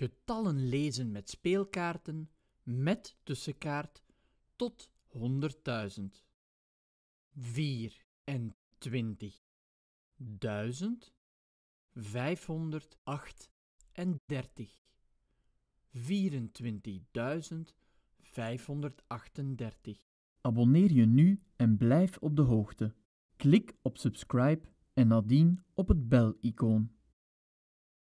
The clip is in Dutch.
getallen lezen met speelkaarten, met tussenkaart, tot 100.000. 4 en 20. 1000, 508 en 30. 24.538. Abonneer je nu en blijf op de hoogte. Klik op subscribe en nadien op het bel-icoon.